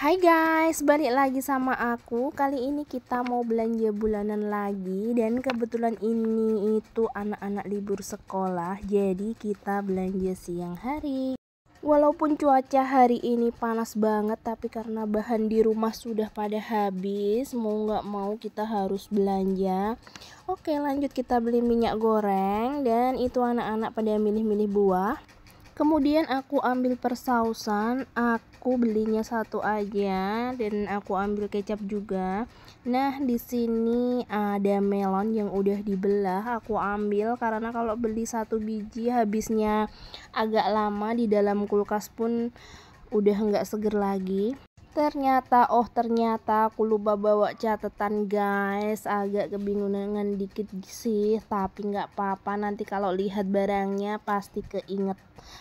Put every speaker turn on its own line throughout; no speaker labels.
Hai guys, balik lagi sama aku. Kali ini kita mau belanja bulanan lagi dan kebetulan ini itu anak-anak libur sekolah, jadi kita belanja siang hari. Walaupun cuaca hari ini panas banget, tapi karena bahan di rumah sudah pada habis, mau nggak mau kita harus belanja. Oke, lanjut kita beli minyak goreng dan itu anak-anak pada milih-milih buah kemudian aku ambil persausan aku belinya satu aja dan aku ambil kecap juga nah di sini ada melon yang udah dibelah aku ambil karena kalau beli satu biji habisnya agak lama di dalam kulkas pun udah nggak seger lagi Ternyata, oh ternyata aku lupa bawa catatan guys Agak kebingungan dikit sih Tapi nggak apa-apa nanti kalau lihat barangnya pasti keinget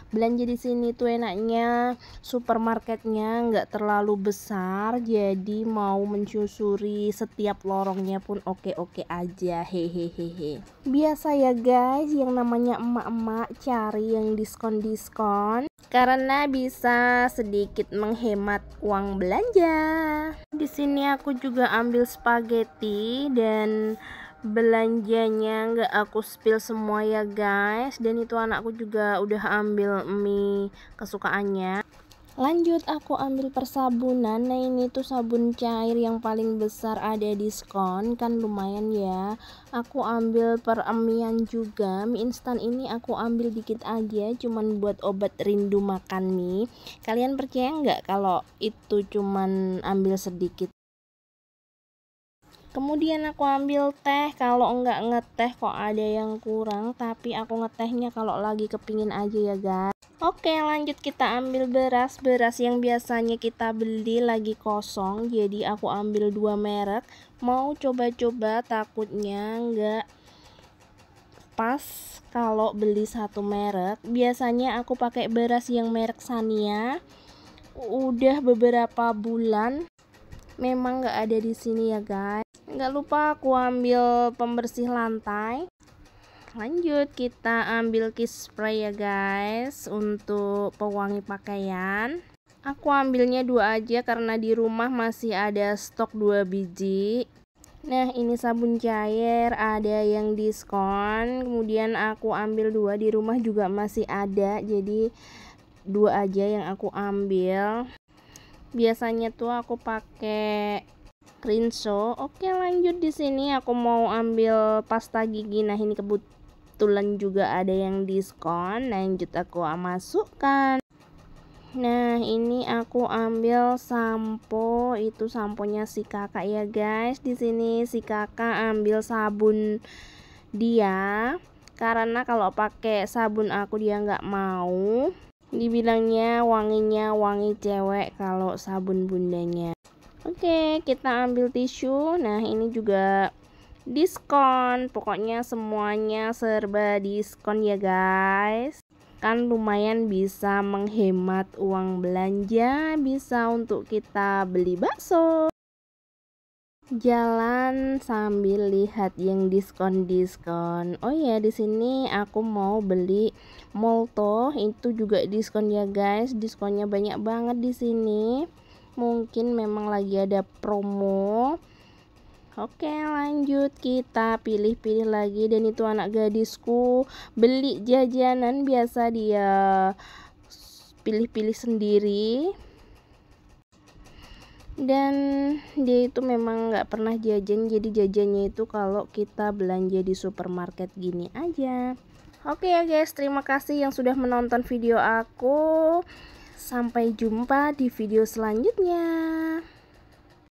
Belanja di sini tuh enaknya supermarketnya nggak terlalu besar Jadi mau mencusuri setiap lorongnya pun oke-oke aja hehehehe Biasa ya guys yang namanya emak-emak cari yang diskon-diskon karena bisa sedikit menghemat uang belanja. Di sini aku juga ambil spaghetti dan belanjanya nggak aku spill semua ya guys. Dan itu anakku juga udah ambil mie kesukaannya lanjut aku ambil persabunan nah ini tuh sabun cair yang paling besar ada diskon kan lumayan ya aku ambil peremian juga mie instan ini aku ambil dikit aja cuman buat obat rindu makan mie kalian percaya nggak kalau itu cuman ambil sedikit kemudian aku ambil teh kalau nggak ngeteh kok ada yang kurang tapi aku ngetehnya kalau lagi kepingin aja ya guys Oke lanjut kita ambil beras Beras yang biasanya kita beli lagi kosong Jadi aku ambil dua merek Mau coba-coba takutnya nggak pas kalau beli satu merek Biasanya aku pakai beras yang merek Sania Udah beberapa bulan Memang nggak ada di sini ya guys Nggak lupa aku ambil pembersih lantai lanjut kita ambil kiss spray ya guys untuk pewangi pakaian aku ambilnya dua aja karena di rumah masih ada stok dua biji Nah ini sabun cair ada yang diskon kemudian aku ambil dua di rumah juga masih ada jadi dua aja yang aku ambil biasanya tuh aku pakai Rinso oke lanjut di sini aku mau ambil pasta gigi nah ini kebut kebetulan juga ada yang diskon lanjut nah, aku masukkan Nah ini aku ambil sampo itu samponya si kakak ya guys di sini si kakak ambil sabun dia karena kalau pakai sabun aku dia nggak mau dibilangnya wanginya wangi cewek kalau sabun bundanya oke kita ambil tisu nah ini juga diskon pokoknya semuanya serba diskon ya guys kan lumayan bisa menghemat uang belanja bisa untuk kita beli bakso jalan sambil lihat yang diskon-diskon. Oh ya, di sini aku mau beli molto, itu juga diskon ya guys. Diskonnya banyak banget di sini. Mungkin memang lagi ada promo. Oke lanjut kita pilih-pilih lagi dan itu anak gadisku beli jajanan biasa dia pilih-pilih sendiri dan dia itu memang nggak pernah jajan jadi jajannya itu kalau kita belanja di supermarket gini aja oke ya guys terima kasih yang sudah menonton video aku sampai jumpa di video selanjutnya